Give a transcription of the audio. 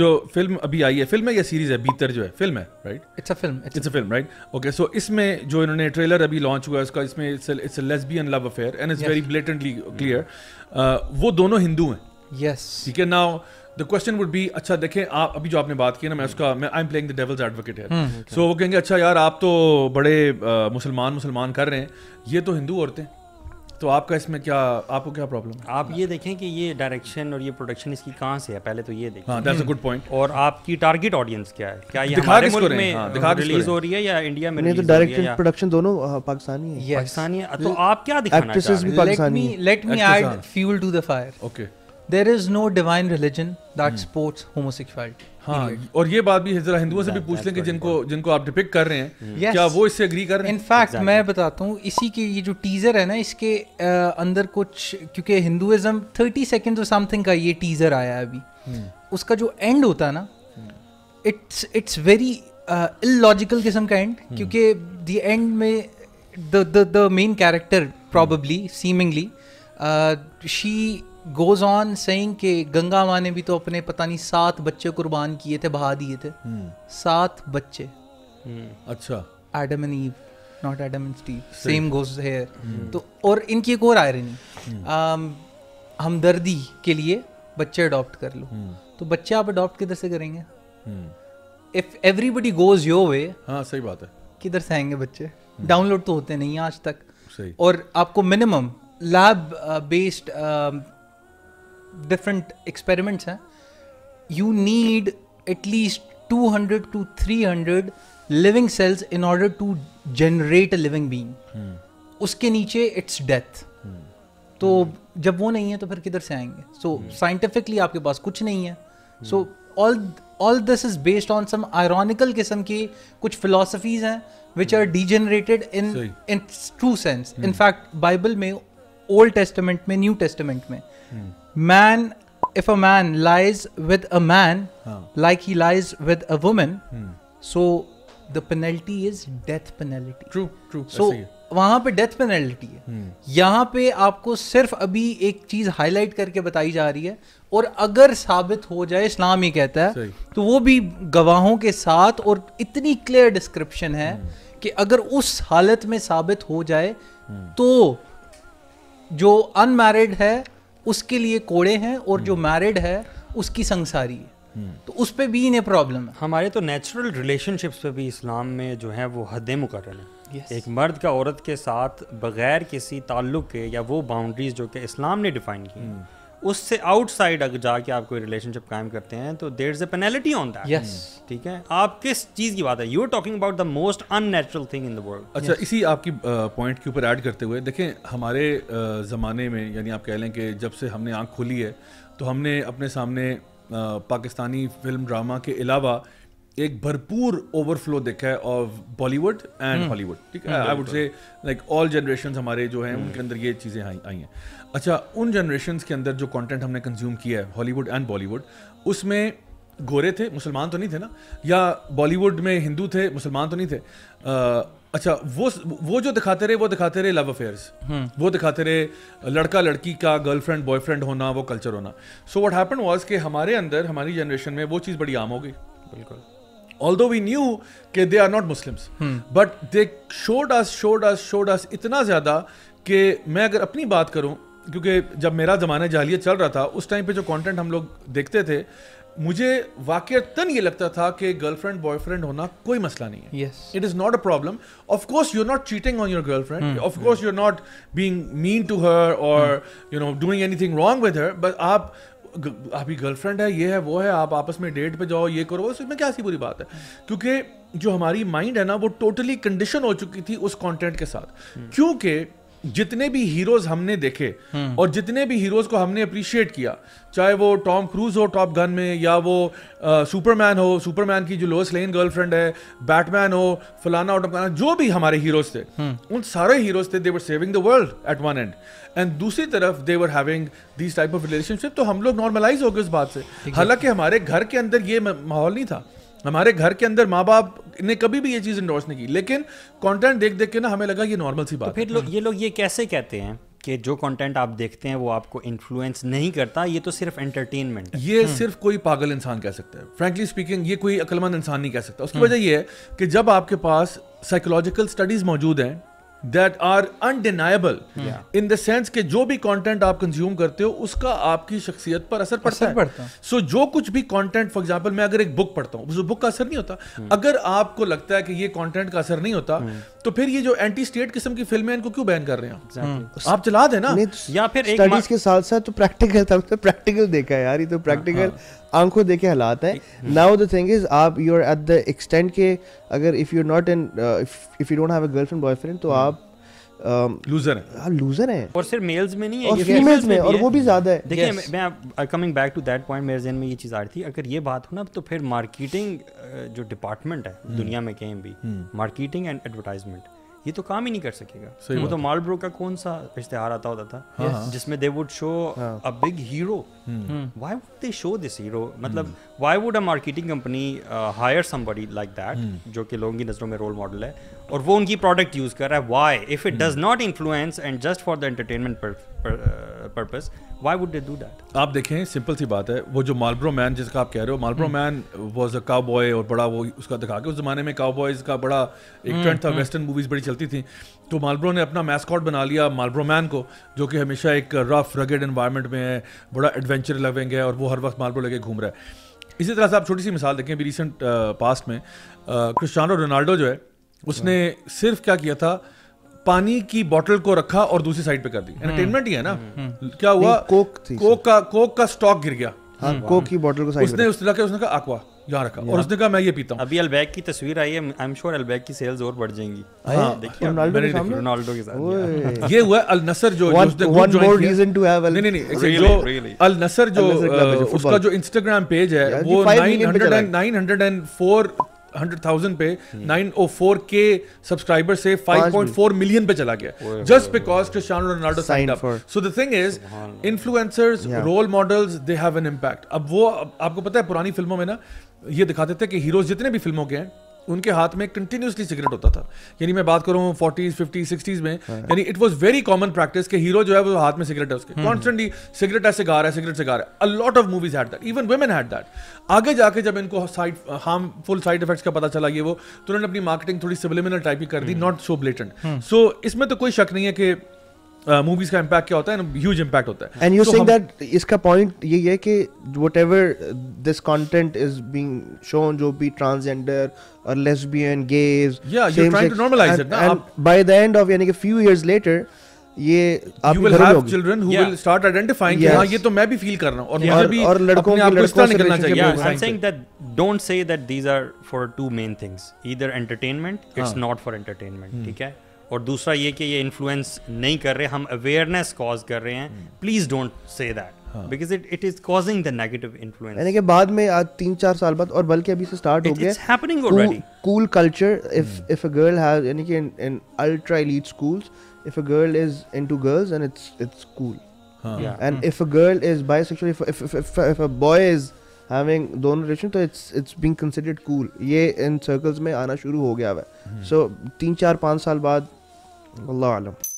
जो तो फिल्म अभी आई है फिल्म है या सीरीज है बीतर जो है फिल्म है right it's a film it's a film right okay so इसमें जो इन्होंने ट्रेलर अभी लॉन्च हुआ है उसका इसमें it's a lesbian love affair and it's very blatantly clear वो दोनों हिंदू हैं यस ठीक है now the question would be अच्छा देखें आप अभी जो आपने बात की ना मैं उसका मैं I am playing the devil's advocate है सो वो कहेंगे अच्छा यार आप तो बड़े uh, मुसलमान मुसलमान कर रहे हैं ये तो हिंदू औरतें तो आपका इसमें क्या आपको क्या प्रॉब्लम है आप ये देखें कि ये डायरेक्शन और ये प्रोडक्शन इसकी कहाँ से है पहले तो ये देखें दैट्स अ गुड पॉइंट और आपकी टारगेट ऑडियंस क्या है क्या ये हमारे मुल्क में हाँ, दिखा रिलीज हो रही है या इंडिया में नहीं तो डायरेक्शन प्रोडक्शन दोनों हाँ, पाकिस्तानी है पाकिस्तानी है तो आप क्या दिखाना चाह रहे हैं let me let me add fuel to the fire okay there is no divine religion that supports homosexuality हाँ और ये बात भी जरा हिंदुओं से भी पूछ लें कि जिनको जिनको आप डिपिक कर रहे हैं hmm. yes. क्या वो इससे अग्री कर रहे हैं इनफैक्ट exactly. मैं बताता हूँ इसी के ये जो टीजर है ना इसके आ, अंदर कुछ क्योंकि हिंदुइज्म थर्टी सेकेंड और समथिंग का ये टीजर आया है अभी hmm. उसका जो एंड होता है ना इट्स इट्स वेरी इलॉजिकल किस्म का एंड hmm. क्योंकि द एंड में the main character probably seemingly she goes on saying के गंगा माँ ने भी तो अपने पता नहीं सात बच्चे कुर्बान किए थे बहा दिए थे हम्म। सात बच्चे हम्म। अच्छा Adam and Eve not Adam and Steve same goes here तो और इनकी एक और आयरनी हम्म। um, हमदर्दी के लिए बच्चे अडॉप्ट कर लो तो बच्चे आप अडॉप्ट किधर से करेंगे if everybody goes your way हाँ सही बात है किधर से आएंगे बच्चे डाउनलोड तो होते नहीं आज तक और आपको minimum lab based different experiments हैं you need at least two hundred two three hundred living cells in order to generate a living being उसके नीचे इट्स डेथ hmm. तो hmm. जब वो नहीं है तो फिर किधर से आएंगे सो so, साइंटिफिकली hmm. आपके पास कुछ नहीं है so all all this is based on some ironical किस्म की कुछ फिलोसफीज हैं which are degenerated in in true sense in fact Bible में ओल्ड टेस्टमेंट में न्यू टेस्टमेंट में man if a man lies with a man like he lies with a woman so the penalty is death penalty true true so वहां पे death penalty है hmm. यहाँ पे आपको सिर्फ अभी एक चीज हाईलाइट करके बताई जा रही है और अगर साबित हो जाए इस्लाम ही कहता है तो वो भी गवाहों के साथ और इतनी क्लियर डिस्क्रिप्शन है hmm. कि अगर उस हालत में साबित हो जाए hmm. तो जो अनमैरिड है उसके लिए कोड़े हैं और जो मैरिड hmm. है उसकी संसारी है hmm. तो उस पर भी इन्हें प्रॉब्लम है हमारे तो नेचुरल रिलेशनशिप्स पे भी इस्लाम में जो है वो हदें मुकर हैं yes. एक मर्द का औरत के साथ बगैर किसी ताल्लुक के या वो बाउंड्रीज जो कि इस्लाम ने डिफाइन की उससे आउटसाइड अगर जाके आप कोई रिलेशनशिप कायम करते हैं तो there is a penalty on that yes ठीक है आप किस चीज की बात है you are talking about the most unnatural thing in the world अच्छा yes. इसी आपकी पॉइंट के ऊपर ऐड करते हुए देखें हमारे ज़माने में यानी आप कह लें कि जब से हमने आँख खोली है तो हमने अपने सामने पाकिस्तानी फिल्म ड्रामा के अलावा एक भरपूर ओवरफ्लो देखा है ऑफ बॉलीवुड एंड हॉलीवुड ठीक है I would say like all generation हमारे जो हैं हम्म। उनके अंदर ये चीज़ें आई आई हैं अच्छा उन जनरेशन के अंदर जो कॉन्टेंट हमने कंज्यूम किया है हॉलीवुड एंड बॉलीवुड उसमें गोरे थे मुसलमान तो नहीं थे ना या बॉलीवुड में हिंदू थे मुसलमान तो नहीं थे आ, अच्छा वो वो जो दिखाते रहे वो दिखाते रहे लव अफेयर्स हम्म। वो दिखाते रहे लड़का लड़की का गर्लफ्रेंड बॉयफ्रेंड होना वो कल्चर होना सो व्हाट हैपन वाज के हमारे अंदर हमारी जनरेशन में वो चीज़ बड़ी आम हो गई बिल्कुल although we knew that they are not Muslims, hmm. but they showed us, showed us, showed us इतना ज़्यादा कि मैं अगर अपनी बात करूं क्योंकि जब मेरा ज़माना जहलियत चल रहा था उस टाइम पे जो कंटेंट हम लोग देखते थे मुझे वाकता ये लगता था कि गर्लफ्रेंड बॉयफ्रेंड होना कोई मसला नहीं है it is not a problem of course you are not cheating on your girlfriend of course you are not being mean to her और you know doing anything wrong with her but आप आपकी girlfriend है ये है वो है आप आपस में डेट पे जाओ ये करो इसमें क्या सी बुरी बात है क्योंकि जो हमारी माइंड है ना वो टोटली कंडीशन हो चुकी थी उस कंटेंट के साथ क्योंकि जितने भी हीरोज हमने देखे हम्म। और जितने भी हीरोज को हमने अप्रिशिएट किया चाहे वो टॉम क्रूज हो टॉप गन में या वो सुपरमैन हो सुपरमैन की जो लोअस लेन गर्लफ्रेंड है बैटमैन हो फलाना और टमकाना जो भी हमारे हीरोज थे हम्म। उन सारे हीरोज थे they were saving the world at one and and दूसरी तरफ they were having this type of relationship तो हम लोग नॉर्मलाइज हो गए उस बात से हालांकि हमारे घर के अंदर ये माहौल नहीं था हमारे घर के अंदर माँ बाप ने कभी भी ये चीज़ इंडोर्स नहीं की लेकिन कंटेंट देख देख के ना हमें लगा ये नॉर्मल सी तो बात तो फिर लोग हाँ। ये लोग ये कैसे कहते हैं कि जो कंटेंट आप देखते हैं वो आपको इन्फ्लुएंस नहीं करता ये तो सिर्फ एंटरटेनमेंट ये हम्म। सिर्फ कोई पागल इंसान कह सकता है फ्रेंकली स्पीकिंग ये कोई अक्लमंद इंसान नहीं कह सकता उसकी हम्म। वजह यह है कि जब आपके पास साइकोलॉजिकल स्टडीज मौजूद हैं that are undeniable in the sense के जो भी कॉन्टेंट आप कंज्यूम करते हो उसका आपकी शख्सियत पर असर पड़ता है सो जो कुछ भी कॉन्टेंट फॉर एग्जाम्पल मैं अगर एक बुक पढ़ता हूँ बुक का असर नहीं होता अगर आपको लगता है कि ये कॉन्टेंट का असर नहीं होता तो फिर ये जो एंटी स्टेट किस्म की फिल्में इनको क्यों बैन कर रहे हैं आप चला देना या फिर स्टडीज के साथ साथ तो प्रैक्टिकल था तो प्रैक्टिकल देखा है यार ये तो प्रैक्टिकल आंखों देखे हालात है नाउ द थिंग इज आप you are at the extent के अगर if you not in if you don't have a girlfriend boyfriend तो आप लूजर है लूजर है और सिर्फ मेल्स में नहीं है और फीमेल्स में, में और वो भी ज्यादा है देखिए yes. मैं coming back to that point मेरे जहन में ये चीज़ आ रही थी अगर ये बात हो ना तो फिर मार्केटिंग uh, जो डिपार्टमेंट है हम्म। दुनिया में कहीं भी मार्केटिंग एंड एडवर्टाइजमेंट ये तो काम ही नहीं कर सकेगा वो तो मार्लब्रो का कौन सा इश्तेहार आता होता था हाँ, हाँ। जिसमें they would show a big hero why would they show this hero मतलब why would a marketing company hire somebody like that जो कि लोगों की नज़रों में रोल मॉडल है और वो उनकी प्रोडक्ट यूज़ कर रहा है why if it does not influence and just for the entertainment purpose why would do that आप देखें सिंपल सी बात है वो जो मालब्रो मैन जिसका आप कह रहे हो Marlboro man was a boy और बड़ा वो उसका दिखा के उस जमाने में बॉयज़ का बड़ा एक ट्रेंड था वेस्टर्न hmm, मूवीज hmm. बड़ी चलती थी तो मालब्रो ने अपना मैस्कॉट बना लिया मालब्रो मैन को जो कि हमेशा एक रफ रगेड इन्वायरमेंट में है बड़ा एडवेंचर लविंग है और वो हर वक्त मालब्रो लेके घूम रहा है इसी तरह से आप छोटी सी मिसाल देखें अभी रिसेंट पास्ट uh, में क्रिस्टानो uh, रोनाल्डो जो है उसने hmm. सिर्फ क्या किया था पानी की बोतल को रखा और दूसरी साइड पे कर दी एंटरटेनमेंट हम्म। ही है ना हम्म, हम्म। क्या हुआ कोक थी कोक का कोक का स्टॉक गिर गया हाँ, कोक की बोतल को साइड उसने उस उसने उसने कहा अक्वा यहाँ रखा और उसने कहा मैं ये पीता हूँ अभी अलबैग की तस्वीर आई है आई एम श्योर अलबैग की सेल्स और बढ़ जाएंगी हाँ, रोनाल्डो के साथ ये हुआ अल नसर जो जो one more reason to have नहीं नहीं अल नसर जो uh, उसका जो इंस्टाग्राम पेज है वो nine hundred and four hundred thousand पे nine O four K subscriber से फाइव पॉइंट फोर मिलियन पे चला गया just because Cristiano Ronaldo sign up so the thing is influencers role models they have an impact अब वो आपको पता है पुरानी फिल्मों में ना ये दिखाते थे कि हीरोज जितने भी फिल्मों के हैं उनके हाथ में कंटिन्यूसली सिगरेट होता था यानी मैं बात करूँ फोर्टीज फिफ्टीज सिक्सटीज में हाँ। यानी it was very common practice के हीरो जो है वो हाथ में सिगरेट है उसके कॉन्स्टेंटली हम्म। सिगरेट ऐसे गा रहा है सिगरेट से गा रहा है a lot of movies had that even women had that आगे जाके जब इनको साइड हार्मफुल साइड इफेक्ट्स का पता चला ये वो तो उन्होंने अपनी मार्केटिंग थोड़ी सिविलिमिनल टाइप की कर दी नॉट सो ब्लेटेंट सो इसमें तो कोई शक नहीं है कि मूवीज का इम्पैक्ट क्या होता है ह्यूज इम्पैक्ट होता है एंड यू सिंग दैट इसका पॉइंट ये है कि whatever this content is being shown जो बी ट्रांसजेंडर और lesbian gays by the end of यानी कि फ्यू ईयर्स लेटर ये आप will have children who will start identifying कि हां ये तो मैं भी फील कर रहा हूं और मुझे भी और लड़कों निकलना चाहिए I am saying that don't say that these are for two main things either entertainment it's not for entertainment ठीक है और दूसरा ये कि ये इन्फ्लुएंस नहीं कर रहे हम अवेयरनेस कॉज कर रहे हैं please don't say that because it it is causing the negative influence यानी कि बाद में आज तीन चार साल बाद और बल्कि अभी से स्टार्ट हो गया it's happening already cool culture if if a girl has यानी कि in in ultra elite schools if a girl is into girls and it's it's cool and if a girl is bisexual if if if a boy is having दोनों relation तो it's it's being considered cool ये in circles में आना शुरू हो गया है सो hmm. तीन चार पाँच साल बाद والله اعلم